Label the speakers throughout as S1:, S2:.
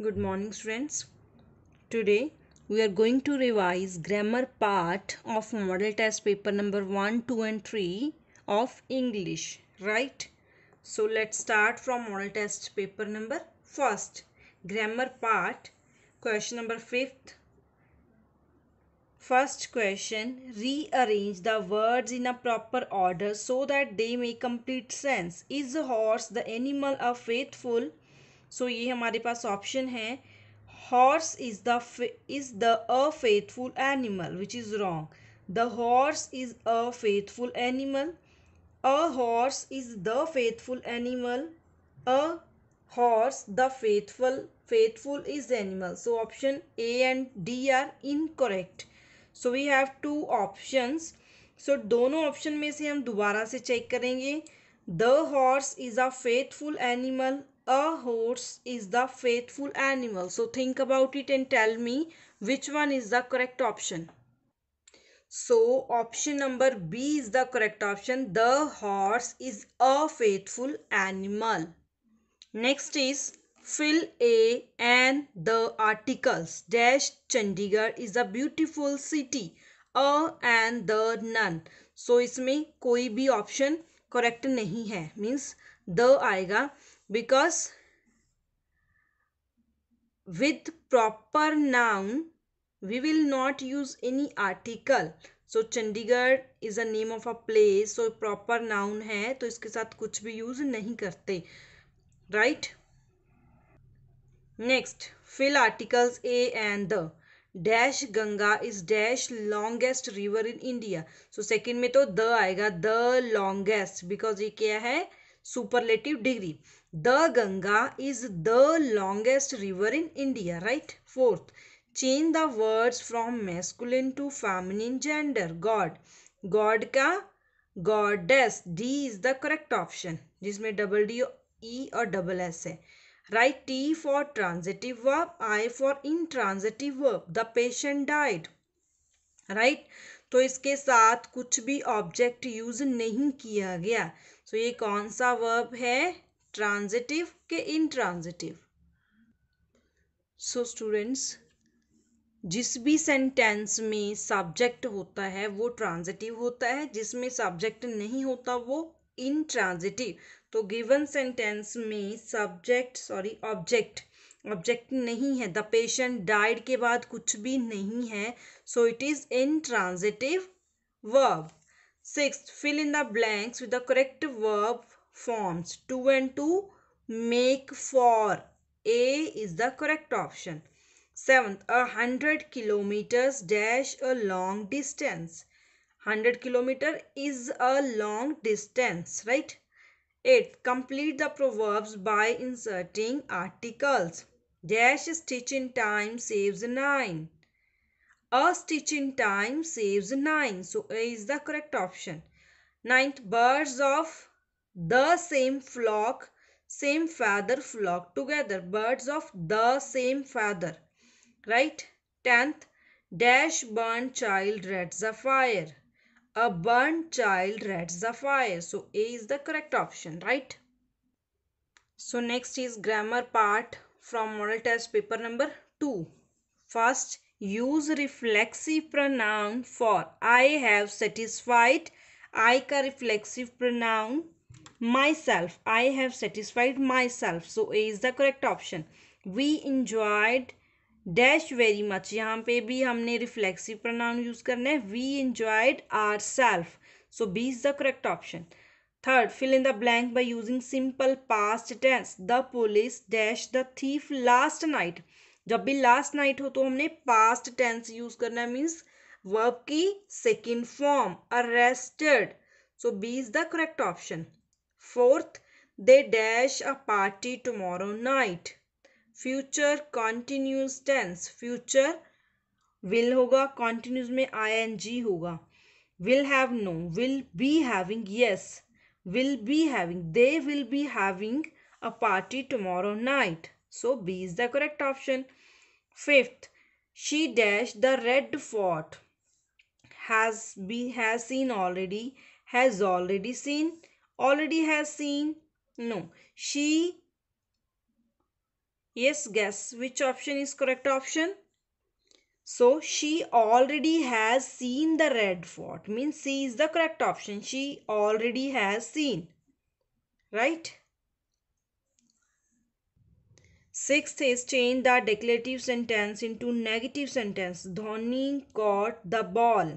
S1: good morning students today we are going to revise grammar part of model test paper number 1 2 and 3 of english right so let's start from model test paper number first grammar part question number fifth first question rearrange the words in a proper order so that they make complete sense is the horse the animal a faithful so ये हमारे पास option है horse is the is the a faithful animal which is wrong the horse is a faithful animal a horse is the faithful animal a horse the faithful faithful is animal so option A and D are incorrect so we have two option so दोनों option में से हम दोबारा से check करेंगे the horse is a faithful animal a horse is the faithful animal. So think about it and tell me which one is the correct option. So option number B is the correct option. The horse is a faithful animal. Next is fill A and the articles. Dash Chandigarh is a beautiful city. A and the none. so, इसमें कोई भी option correct. नहीं है means the आएगा because with proper noun we will not use any article so, chandigarh is a name of a place so proper noun hai to iske sath kuch bhi use nahi karte right next fill articles a and the dash Ganga is dash longest river in India so second में तो the आएगा the longest because ये क्या है superlative degree. The Ganga is the longest river in India, right? Fourth, change the words from masculine to feminine gender. God. God ka goddess. D is the correct option. This may double E or double S. Right. T for transitive verb. I for intransitive verb. The patient died. Patient तो इसके साथ कुछ भी object use नहीं किया गया सो so, ये कौन सा वर्ब है ट्रांजिटिव के इनट्रांजिटिव सो स्टूडेंट्स जिस भी सेंटेंस में सब्जेक्ट होता है वो ट्रांजिटिव होता है जिसमें सब्जेक्ट नहीं होता वो इनट्रांजिटिव तो गिवन सेंटेंस में सब्जेक्ट सॉरी ऑब्जेक्ट ऑब्जेक्ट नहीं है द पेशेंट डाइड के बाद कुछ भी नहीं है so it is intransitive verb six fill in the blanks with the correct verb forms two and two make four A is the correct option seventh a hundred kilometers dash a long distance hundred kilometer is a long distance right 8. Complete the proverbs by inserting articles. Dash stitch in time saves 9. A stitch in time saves 9. So A is the correct option. Ninth, birds of the same flock, same feather flock together. Birds of the same feather. Right? Tenth, dash burn child reds a fire. A burnt child rats the fire. So A is the correct option, right? So next is grammar part from model test paper number 2. First, use reflexive pronoun for I have satisfied. I ka reflexive pronoun myself. I have satisfied myself. So A is the correct option. We enjoyed dash very much यहाँ पे भी हमने reflexive pronoun use करना है we enjoyed our self so B is the correct option third fill in the blank by using simple past tense the police dash the thief last night जब भी last night हो तो हमने past tense use करना है means verb की second form arrested so B is the correct option fourth they dash a party tomorrow night future continuous tense future will होगा continuous में आई एन जी होगा will have no will be having yes will be having they will be having a party tomorrow night so B is the correct option fifth she dash the Red Fort has B has seen already has already seen already has seen no she Yes, guess which option is correct option? So she already has seen the red fort. Means C is the correct option. She already has seen. Right? Sixth is change the declarative sentence into negative sentence. dhoni caught the ball.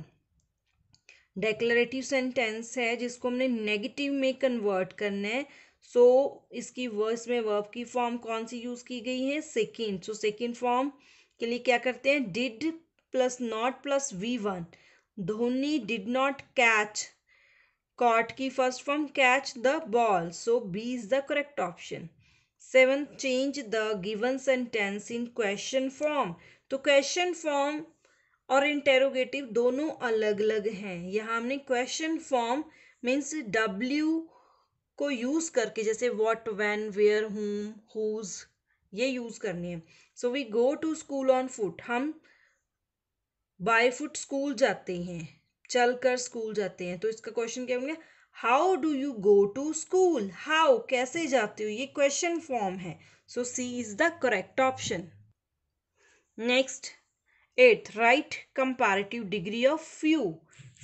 S1: Declarative sentence है जिसको हमने negative में convert करना है so so, इसकी वर्स में verb की फॉर्म कौन सी यूज़ की गई है सेकेंड सो सेकेंड फॉर्म के लिए क्या करते हैं did plus not plus V one Dhoni did not catch caught की first form catch the ball so B is the correct option seven change the given sentence in question form तो question form और interrogative दोनों अलग अलग हैं यहाँ हमने question form means W को यूज़ करके जैसे what when where whom whose ये यूज़ करनी है so we go to school on foot हम बाय फुट स्कूल जाते हैं चल कर स्कूल जाते हैं तो इसका क्वेश्चन क्या होंगे how do you go to school how कैसे जाते हो ये क्वेश्चन फॉर्म है so C is the correct option next eight right comparative degree of few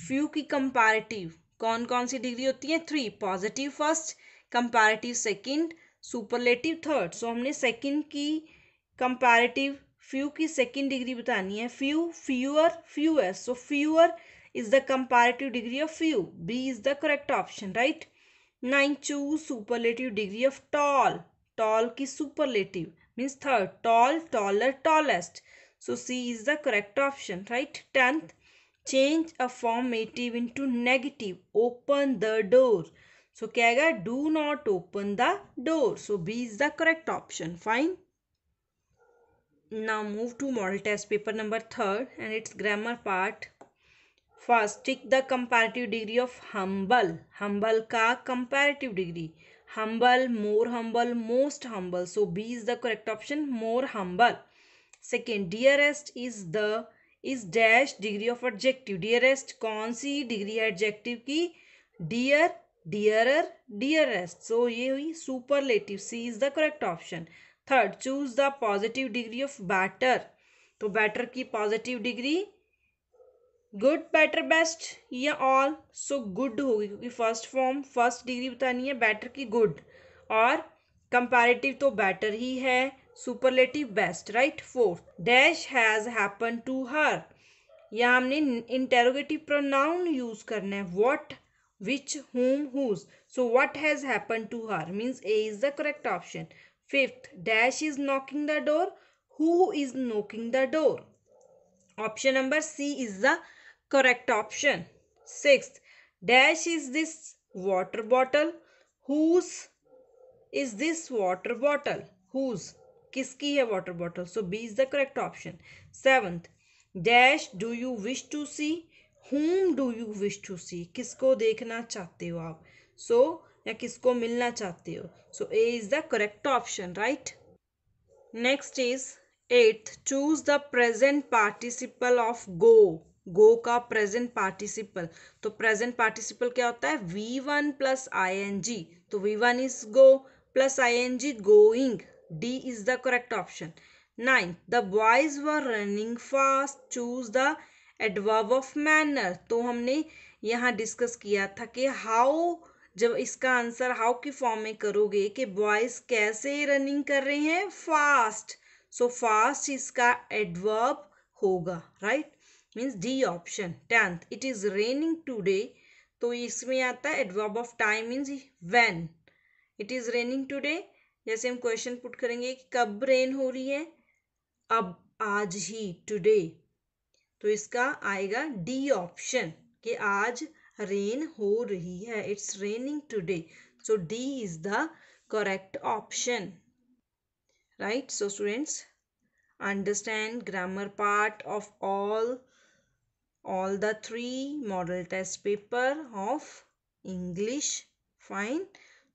S1: few की कंपैरेटिव कौन कौन सी डिग्री होती है three positive first comparative second superlative third so हमने सेकंड की कंपेरेटिव फ्यू की सेकंड डिग्री बतानी है few fewer fewest so fewer is the comparative degree of few B is the correct option right nine choose superlative degree of tall tall की superlative means third tall taller tallest so C is the correct option right tenth change affirmative into negative open the door so kya do not open the door so b is the correct option fine now move to model test paper number third and its grammar part first take the comparative degree of humble humble ka comparative degree humble more humble most humble so b is the correct option more humble second dearest is the is dash degree of adjective dearest कौन सी degree है adjective की dear dearer dearest so ये हुई superlative C is the correct option third choose the positive degree of better तो better की positive degree good better best या also good होगी क्योंकि फर्स्ट फॉर्म फर्स्ट डिग्री बतानी है बैटर की गुड और कंपैरेटिव तो बैटर ही है superlative best right fourth dash has happen to her या हमने इंटेरोगेटिव प्रोनाउन यूज करना है what which whom whose so what has happen to her means A is the correct option fifth dash is knocking the door who is knocking the door option number C is the correct option six dash is this water bottle whose is this water bottle whose किसकी है water bottle so B is the correct option seventh dash do you wish to see whom do you wish to see किसको देखना चाहते हो आप सो so, या किसको मिलना चाहते हो so A is the correct option right next is eighth choose the present participle of go go का प्रेजेंट पार्टिसिपल तो प्रेजेंट पार्टिसिपल क्या होता है V one plus I N G तो V one is go plus I N G going D is the correct option. Nine. The boys were running fast. Choose the adverb of manner तो हमने यहाँ discuss किया था कि how जब इसका answer how की फॉर्म में करोगे कि बॉयज कैसे रनिंग कर रहे हैं फास्ट सो फास्ट इसका एडवर्ब होगा right means D option tenth it is raining today तो इसमें आता है adverb of time means when it is raining today जैसे हम क्वेश्चन पुट करेंगे कि कब रेन हो रही है अब आज ही टुडे तो इसका आएगा डी ऑप्शन कि आज रेन हो रही है it's raining today so D is the correct option right so students understand grammar part of all all the three model test paper of English fine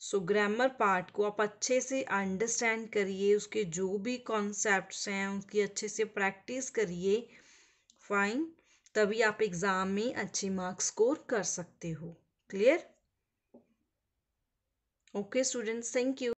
S1: so grammar part को आप अच्छे से understand करिए उसके जो भी कॉन्सेप्ट्स हैं उसकी अच्छे से प्रैक्टिस करिए फाइन तभी आप एग्ज़ाम में अच्छे मार्क्स स्कोर कर सकते हो clear okay students thank you